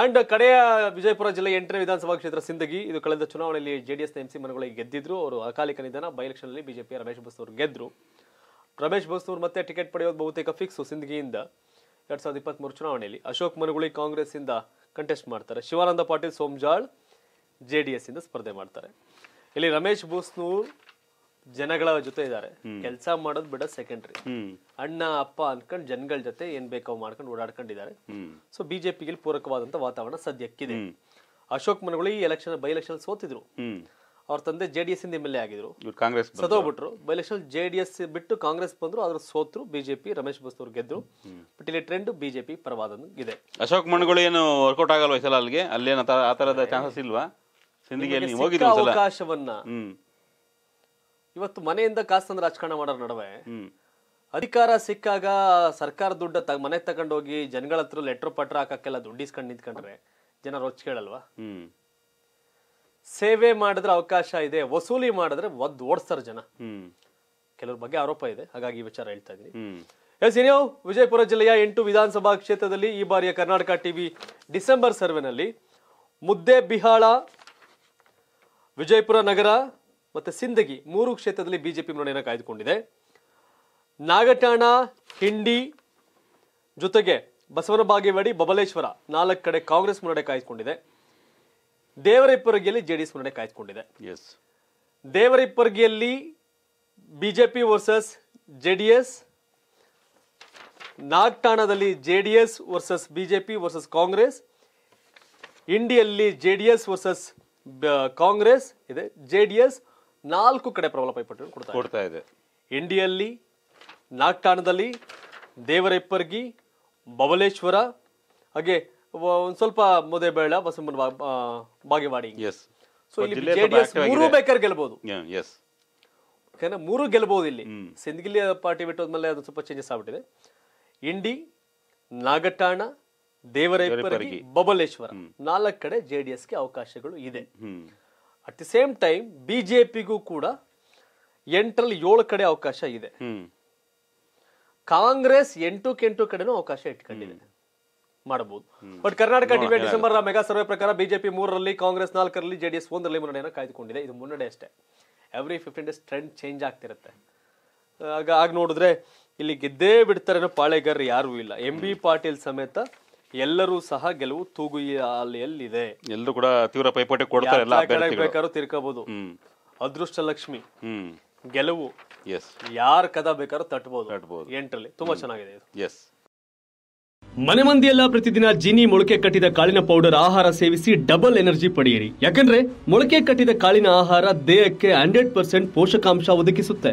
And ಕಡೆಯ ವಿಜಯಪುರ ಜಿಲ್ಲೆ ಎಂಟನೇ ವಿಧಾನಸಭಾ ಕ್ಷೇತ್ರ ಸಿಂದಗಿ ಇದು ಕಳೆದ ಚುನಾವಣೆಯಲ್ಲಿ ಎಂ ಸಿ ಮನಗಳ ಗೆದ್ದಿದ್ರು ಅವರು ಅಕಾಲಿಕ ನಿಧನ ಬೈ ಎಲೆಕ್ಷನಲ್ಲಿ ಬಿಜೆಪಿಯ ರಮೇಶ್ ಅವರು ಗೆದ್ರು ರಮೇಶ್ ಬೋಸ್ನೂರು ಮತ್ತೆ ಟಿಕೆಟ್ ಪಡೆಯೋದು ಬಹುತೇಕ ಫಿಕ್ಸು ಸಿಂದಗಿಯಿಂದ ಎರಡ್ ಸಾವಿರದ ಇಪ್ಪತ್ತ್ಮೂರು ಚುನಾವಣೆಯಲ್ಲಿ ಅಶೋಕ್ ಮನಗುಳಿ ಇಂದ ಕಂಟೆಸ್ಟ್ ಮಾಡ್ತಾರೆ ಶಿವಾನಂದ ಪಾಟೀಲ್ ಸೋಮಜಾಳ್ ಜೆ ಡಿ ಎಸ್ಸಿಂದ ಸ್ಪರ್ಧೆ ಮಾಡ್ತಾರೆ ಇಲ್ಲಿ ರಮೇಶ್ ಬೋಸ್ನೂರ್ ಜನಗಳ ಜೊತೆ ಇದ್ದಾರೆ ಕೆಲಸ ಮಾಡೋದು ಬಿಡ ಸೆಕೆಂಡ್ರಿ ಅಣ್ಣ ಅಪ್ಪ ಅನ್ಕೊಂಡ್ ಜನಗಳ ಜೊತೆ ಏನ್ ಬೇಕೋ ಮಾಡ್ಕೊಂಡು ಓಡಾಡ್ಕೊಂಡಿದ್ದಾರೆ ಸೊ ಬಿಜೆಪಿಗೆ ಪೂರಕವಾದಂತ ವಾತಾವರಣ ಸದ್ಯಕ್ಕಿದೆ ಅಶೋಕ್ ಮನಗಳು ಈ ಎಲೆಕ್ಷನ್ ಬೈ ಎಲೆಕ್ಷನ್ ಸೋತಿದ್ರು ಅವ್ರ ತಂದೆ ಜೆ ಡಿ ಎಸ್ ಇಂದ ಎಮ್ ಎಲ್ ಎ ಆಗಿದ್ರು ಕಾಂಗ್ರೆಸ್ ಸದೋಗ್ಬಿಟ್ರು by election J D S ಬಿಟ್ಟು ಕಾಂಗ್ರೆಸ್ ಬಂದ್ರು ಅದ್ರ ಸೋತ್ರು ಬಿಜೆಪಿ ರಮೇಶ್ ಬಸ್ತೂರ್ ಗೆದ್ರು ಬಟ್ ಇಲ್ಲಿ ಟ್ರೆಂಡ್ ಬಿಜೆಪಿ ಪರವಾದ ಇದೆ ಅಶೋಕ್ ಮನಗಳು ಏನು ವರ್ಕೌಟ್ ಆಗಲ್ವಾ ಈ ಸಲ ಅಲ್ಲಿಗೆ ಆ ತರದ ಚಾನ್ಸಸ್ ಇಲ್ವಾ ಅವಕಾಶವನ್ನ ಇವತ್ತು ಮನೆಯಿಂದ ಕಾಸು ತಂದು ರಾಜಕಾರಣ ಮಾಡೋರ ನಡುವೆ ಅಧಿಕಾರ ಸಿಕ್ಕಾಗ ಸರ್ಕಾರ ದುಡ್ಡ ಮನೆ ತಗೊಂಡೋಗಿ ಜನಗಳ ಹತ್ರ ಲೆಟ್ರ್ ಪಟ್ರ ಹಾಕಕ್ಕೆಲ್ಲ ದುಡ್ಡು ಇಸ್ಕೊಂಡು ನಿಂತ್ಕೊಂಡ್ರೆ ಜನ ರೊಚ್ಚ ಕೇಳಲ್ವಾ ಸೇವೆ ಮಾಡಿದ್ರೆ ಅವಕಾಶ ಇದೆ ವಸೂಲಿ ಮಾಡಿದ್ರೆ ಒದ್ ಓಡಿಸ್ತಾರೆ ಜನ ಕೆಲವ್ರ ಬಗ್ಗೆ ಆರೋಪ ಇದೆ ಹಾಗಾಗಿ ಈ ವಿಚಾರ ಹೇಳ್ತಾ ಇದ್ದೀನಿ ಎಸ್ ವಿಜಯಪುರ ಜಿಲ್ಲೆಯ ಎಂಟು ವಿಧಾನಸಭಾ ಕ್ಷೇತ್ರದಲ್ಲಿ ಈ ಬಾರಿಯ ಕರ್ನಾಟಕ ಟಿವಿ ಡಿಸೆಂಬರ್ ಸರ್ವೆನಲ್ಲಿ ಮುದ್ದೆ ಬಿಹಾಳ ವಿಜಯಪುರ ನಗರ ಮತ್ತು ಸಿಂದಗಿ ಮೂರು ಕ್ಷೇತ್ರದಲ್ಲಿ ಬಿಜೆಪಿ ಮುನ್ನಡೆಯನ್ನು ಕಾಯ್ದುಕೊಂಡಿದೆ ನಾಗಠಾಣ ಹಿಂಡಿ ಜೊತೆಗೆ ಬಸವನ ಬಾಗೇವಾಡಿ ಬಬಲೇಶ್ವರ ನಾಲ್ಕು ಕಡೆ ಕಾಂಗ್ರೆಸ್ ಮುನ್ನಡೆ ಕಾಯ್ದುಕೊಂಡಿದೆ ದೇವರಿಪ್ಪರಗಿಯಲ್ಲಿ ಜೆ ಡಿ ಎಸ್ ಮುನ್ನಡೆ ಕಾಯ್ದುಕೊಂಡಿದೆ S J BJP versus J D S ನಾಗಠಾಣದಲ್ಲಿ J D S versus BJP versus Congress ಇಂಡಿಯಲ್ಲಿ J D S versus Congress ಇದೆ ಜೆ ಡಿ ಎಸ್ ನಾಲ್ಕು ಕಡೆ ಪ್ರಬಲ ಪೈಪೋಟಿ ಕೊಡ್ತಾ ಇದೆ ಇಂಡಿಯಲ್ಲಿ ನಾಗ್ತಾಣದಲ್ಲಿ ದೇವರೆಪ್ಪರ್ಗಿ ಬಬಲೇಶ್ವರ ಹಾಗೆ ಒಂದು ಸ್ವಲ್ಪ ಮುದೇಬೇಳ ಬಸಮ್ಮನ ಬಾಗೇವಾಡಿ ಜೆಡಿಎಸ್ ಮೂರು ಬೇಕಾದ್ರೆ ಗೆಲ್ಬಹುದು ಮೂರು ಗೆಲ್ಬಹುದು ಇಲ್ಲಿ ಸಿಂದಗಿಲಿ ಪಾರ್ಟಿ ಬಿಟ್ಟು ಹೋದ್ಮೇಲೆ ಅದು ಸ್ವಲ್ಪ ಚೇಂಜಸ್ ಆಗ್ಬಿಟ್ಟಿದೆ ಇಂಡಿ ನಾಗಟಾಣ ದೇವರೈಪರ್ಗಿ ಬಬಲೇಶ್ವರ ನಾಲ್ಕು ಕಡೆ ಜೆಡಿಎಸ್ಗೆ ಅವಕಾಶಗಳು ಇದೆ ಅಟ್ ದಿ ಸೇಮ್ ಟೈಮ್ ಬಿಜೆಪಿಗೂ ಕೂಡ ಎಂಟರಲ್ಲಿ ಏಳು ಕಡೆ ಅವಕಾಶ ಇದೆ ಕಾಂಗ್ರೆಸ್ ಎಂಟು ಕಡೆನೂ ಅವಕಾಶ ಇಟ್ಕೊಂಡಿದೆ ಮಾಡಬಹುದು but Karnataka debate December mega survey ಪ್ರಕಾರ ಬಿಜೆಪಿ ಮೂರರಲ್ಲಿ ಕಾಂಗ್ರೆಸ್ ನಾಲ್ಕರಲ್ಲಿ ಜೆಡಿಎಸ್ ಒಂದರಲ್ಲಿ ಮುನ್ನಡೆಯನ್ನು ಕಾಯ್ದುಕೊಂಡಿದೆ ಇದು ಮುನ್ನಡೆ ಅಷ್ಟೇ every fifteen days trend change ಆಗ್ತಿರುತ್ತೆ ಆಗ ಆಗ ನೋಡಿದ್ರೆ ಇಲ್ಲಿ ಗೆದ್ದೇ ಬಿಡ್ತಾರೆ ಪಾಳೆಗಾರ ಯಾರೂ ಇಲ್ಲ ಎಂ ಬಿ ಪಾಟೀಲ್ ಸಮೇತ ಎಲ್ಲರೂ ಸಹ ಗೆಲುವು ತೂಗುಯಲ್ಲಿದೆ ಎಲ್ಲರೂ ಕೂಡ ತೀವ್ರ ಪೈಪೋಟಿ ಕೊಡ್ತಾರೆ ಬೇಕಾದ್ರೂ ತಿರ್ಕೋಬಹುದು ಅದೃಷ್ಟ ಲಕ್ಷ್ಮಿ ಗೆಲುವು ಎಸ್ ಯಾರ ಕದ ಬೇಕಾದ್ರೂ ತಟ್ಬೋದು ತಟ್ಬೋದು. ಎಂಟ್ರಲ್ಲಿ ತುಂಬಾ ಚೆನ್ನಾಗಿದೆ ಎಸ್ ಮನೆ ಮಂದಿಯೆಲ್ಲ ಪ್ರತಿದಿನ ಜಿನಿ ಮೊಳಕೆ ಕಟ್ಟಿದ ಕಾಳಿನ ಪೌಡರ್ ಆಹಾರ ಸೇವಿಸಿ ಡಬಲ್ ಎನರ್ಜಿ ಪಡೆಯಿರಿ ಯಾಕಂದ್ರೆ ಮೊಳಕೆ ಕಟ್ಟಿದ ಕಾಳಿನ ಆಹಾರ ದೇಹಕ್ಕೆ ಹಂಡ್ರೆಡ್ ಪರ್ಸೆಂಟ್ ಪೋಷಕಾಂಶ ಒದಗಿಸುತ್ತೆ